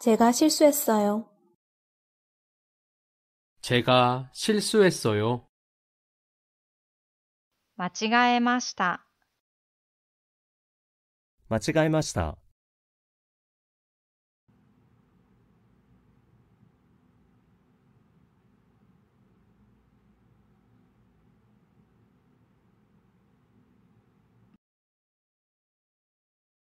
제가 실수했어요. 제가 실수했어요. 間違えました。間違えました。